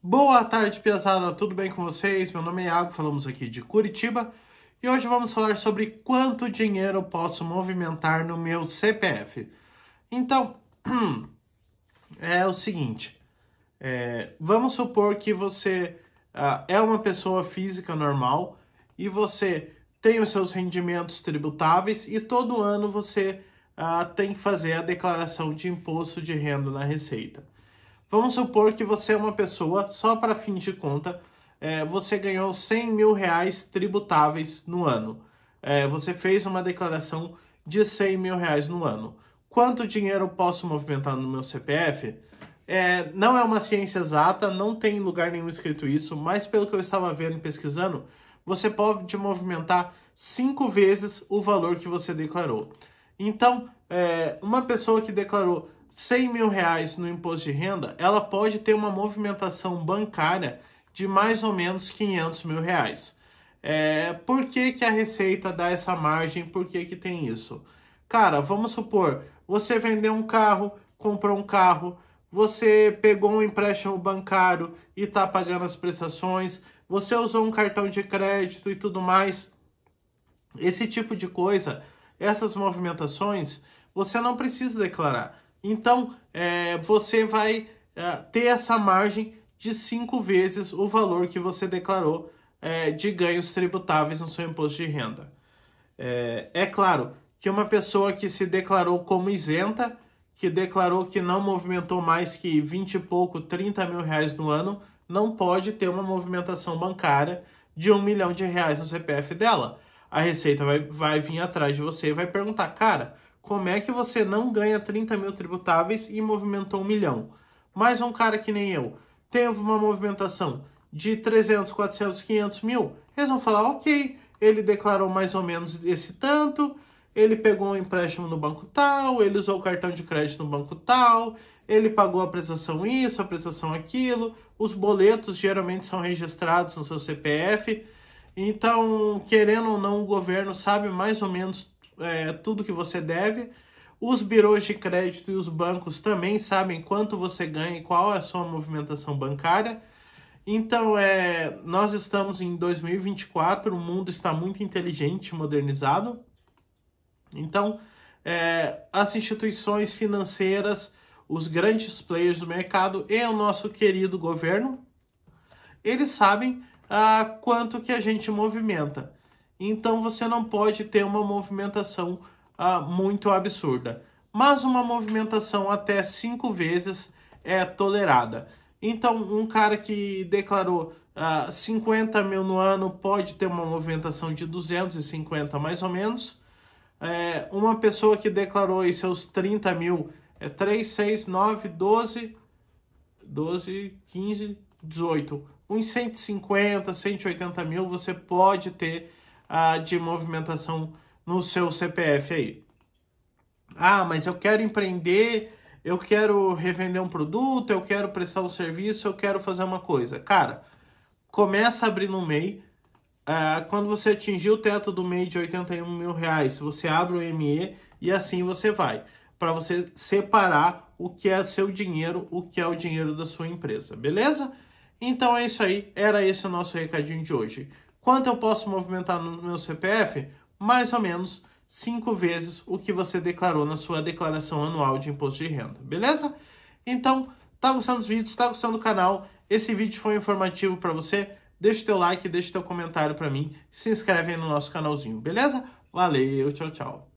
Boa tarde, pesada. Tudo bem com vocês? Meu nome é Iago, falamos aqui de Curitiba. E hoje vamos falar sobre quanto dinheiro eu posso movimentar no meu CPF. Então, é o seguinte. É, vamos supor que você ah, é uma pessoa física normal e você tem os seus rendimentos tributáveis e todo ano você ah, tem que fazer a declaração de imposto de renda na Receita. Vamos supor que você é uma pessoa, só para fim de conta, é, você ganhou 100 mil reais tributáveis no ano. É, você fez uma declaração de 100 mil reais no ano. Quanto dinheiro posso movimentar no meu CPF? É, não é uma ciência exata, não tem lugar nenhum escrito isso, mas pelo que eu estava vendo e pesquisando, você pode movimentar cinco vezes o valor que você declarou. Então, é, uma pessoa que declarou 100 mil reais no imposto de renda, ela pode ter uma movimentação bancária de mais ou menos 500 mil reais. É, por que, que a Receita dá essa margem? Por que, que tem isso? Cara, vamos supor, você vendeu um carro, comprou um carro, você pegou um empréstimo bancário e está pagando as prestações, você usou um cartão de crédito e tudo mais. Esse tipo de coisa, essas movimentações, você não precisa declarar. Então, é, você vai é, ter essa margem de cinco vezes o valor que você declarou é, de ganhos tributáveis no seu imposto de renda. é, é claro que uma pessoa que se declarou como isenta, que declarou que não movimentou mais que 20 e pouco, 30 mil reais no ano, não pode ter uma movimentação bancária de um milhão de reais no CPF dela. A Receita vai, vai vir atrás de você e vai perguntar, cara, como é que você não ganha 30 mil tributáveis e movimentou um milhão? Mas um cara que nem eu teve uma movimentação de 300, 400, 500 mil, eles vão falar, ok, ele declarou mais ou menos esse tanto, ele pegou um empréstimo no banco tal, ele usou o cartão de crédito no banco tal, ele pagou a prestação isso, a prestação aquilo, os boletos geralmente são registrados no seu CPF, então, querendo ou não, o governo sabe mais ou menos é, tudo que você deve. Os birôs de crédito e os bancos também sabem quanto você ganha e qual é a sua movimentação bancária. Então, é, nós estamos em 2024, o mundo está muito inteligente, modernizado. Então, é, as instituições financeiras, os grandes players do mercado e o nosso querido governo, eles sabem ah, quanto que a gente movimenta então você não pode ter uma movimentação ah, muito absurda. Mas uma movimentação até cinco vezes é tolerada. Então, um cara que declarou ah, 50 mil no ano pode ter uma movimentação de 250 mais ou menos. É, uma pessoa que declarou aí seus 30 mil é 3, 6, 9, 12, 12, 15, 18. Uns 150, 180 mil você pode ter ah, de movimentação no seu CPF aí. Ah, mas eu quero empreender, eu quero revender um produto, eu quero prestar um serviço, eu quero fazer uma coisa. Cara, começa a abrir no MEI. Ah, quando você atingir o teto do MEI de 81 mil reais, você abre o ME e assim você vai. Para você separar o que é seu dinheiro, o que é o dinheiro da sua empresa, beleza? Então é isso aí, era esse o nosso recadinho de hoje. Quanto eu posso movimentar no meu CPF? Mais ou menos cinco vezes o que você declarou na sua declaração anual de imposto de renda, beleza? Então, tá gostando dos vídeos, tá gostando do canal? Esse vídeo foi informativo para você? Deixa o teu like, deixa o teu comentário para mim, se inscreve aí no nosso canalzinho, beleza? Valeu, tchau, tchau.